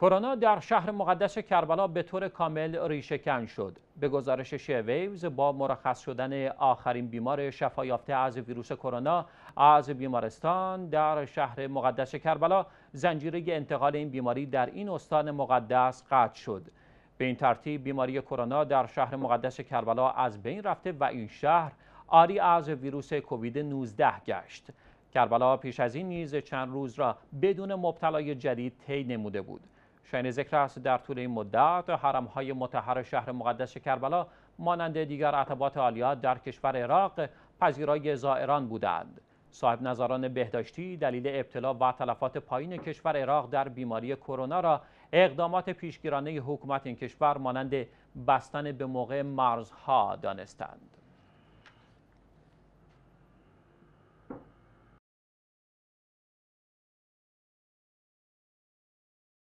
کرونا در شهر مقدس کربلا به طور کامل ریشهکن شد. به گزارش شیویوز با مرخص شدن آخرین بیمار یافته از ویروس کرونا از بیمارستان در شهر مقدس کربلا زنجیره انتقال این بیماری در این استان مقدس قطع شد. به این ترتیب بیماری کرونا در شهر مقدس کربلا از بین رفته و این شهر آری از ویروس کووید 19 گشت. کربلا پیش از این نیز چند روز را بدون مبتلای جدید طی نموده بود. شاین ذکر است در طول این مدت حرم های متحر شهر مقدس کربلا مانند دیگر عطبات عالیات در کشور عراق پذیرای زائران بودند صاحب نظران بهداشتی دلیل ابتلا و تلفات پایین کشور عراق در بیماری کرونا را اقدامات پیشگیرانه حکومت این کشور مانند بستن به موقع مرزها دانستند